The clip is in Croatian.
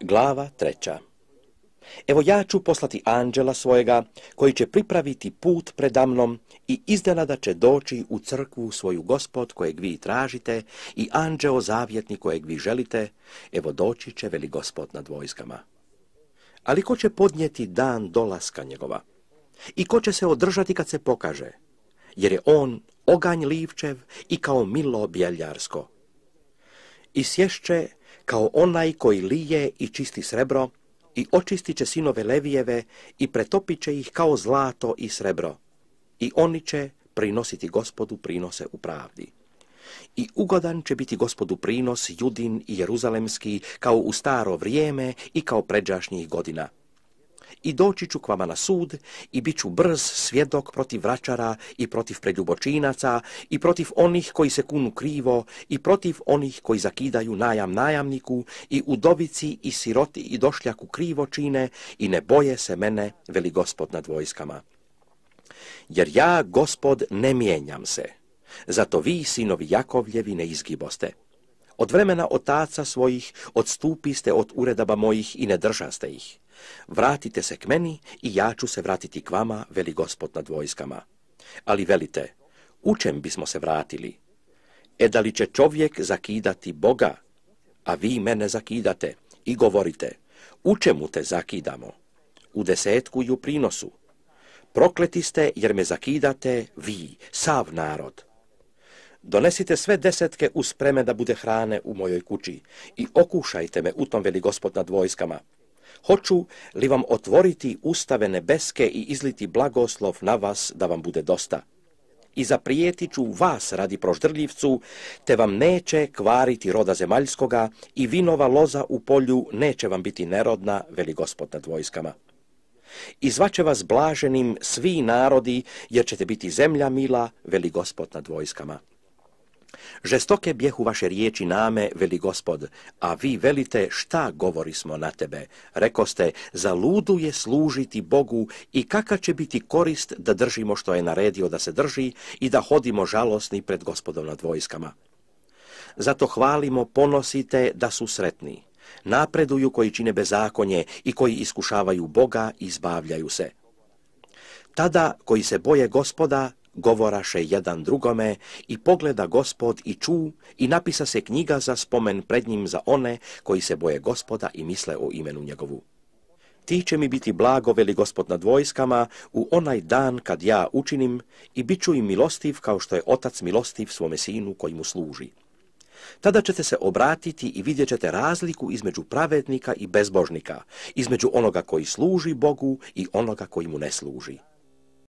Glava treća. Evo ja ću poslati anđela svojega, koji će pripraviti put predamnom i da će doći u crkvu svoju gospod kojeg vi tražite i anđeo zavjetni kojeg vi želite, evo doći će veli gospod nad vojskama. Ali ko će podnijeti dan dolaska njegova? I ko će se održati kad se pokaže? Jer je on oganj livčev i kao milo bjeljarsko. I sješće kao onaj koji lije i čisti srebro i očistit će sinove Levijeve i pretopit će ih kao zlato i srebro i oni će prinositi gospodu prinose u pravdi. I ugodan će biti gospodu prinos Judin i Jeruzalemski kao u staro vrijeme i kao pređašnjih godina i doći ću k vama na sud i bit ću brz svjedok protiv vraćara i protiv predljubočinaca i protiv onih koji se kunu krivo i protiv onih koji zakidaju najam najamniku i udovici i siroti i došljaku krivo čine i ne boje se mene, veli gospod nad vojskama. Jer ja, gospod, ne mijenjam se, zato vi, sinovi Jakovljevi, ne izgiboste. Od vremena otaca svojih odstupiste od uredaba mojih i ne držaste ih. Vratite se k meni i ja ću se vratiti k vama, veli gospod nad vojskama. Ali velite, u čem bismo se vratili? E da li će čovjek zakidati Boga, a vi mene zakidate i govorite, u čemu te zakidamo? U desetku i u prinosu. Prokleti ste jer me zakidate vi, sav narod. Donesite sve desetke uz da bude hrane u mojoj kući i okušajte me u tom veli gospod nad vojskama. Hoću li vam otvoriti ustave nebeske i izliti blagoslov na vas da vam bude dosta? I zaprijetiću ću vas radi proždrljivcu, te vam neće kvariti roda zemaljskoga i vinova loza u polju neće vam biti nerodna, veli gospod nad vojskama. I vas blaženim svi narodi, jer ćete biti zemlja mila, veli gospod nad vojskama. Žestoke bjehu vaše riječi name, veli gospod, a vi velite šta govori smo na tebe. Rekoste, za ludu je služiti Bogu i kaka će biti korist da držimo što je naredio da se drži i da hodimo žalosni pred gospodom nad vojskama. Zato hvalimo ponosite da su sretni. Napreduju koji čine bezakonje i koji iskušavaju Boga i izbavljaju se. Tada koji se boje gospoda govoraše jedan drugome i pogleda gospod i ču i napisa se knjiga za spomen pred njim za one koji se boje gospoda i misle o imenu njegovu. Ti će mi biti blago, veli gospod nad vojskama, u onaj dan kad ja učinim i bit ću im milostiv kao što je otac milostiv svome sinu koji mu služi. Tada ćete se obratiti i vidjet ćete razliku između pravednika i bezbožnika, između onoga koji služi Bogu i onoga koji mu ne služi.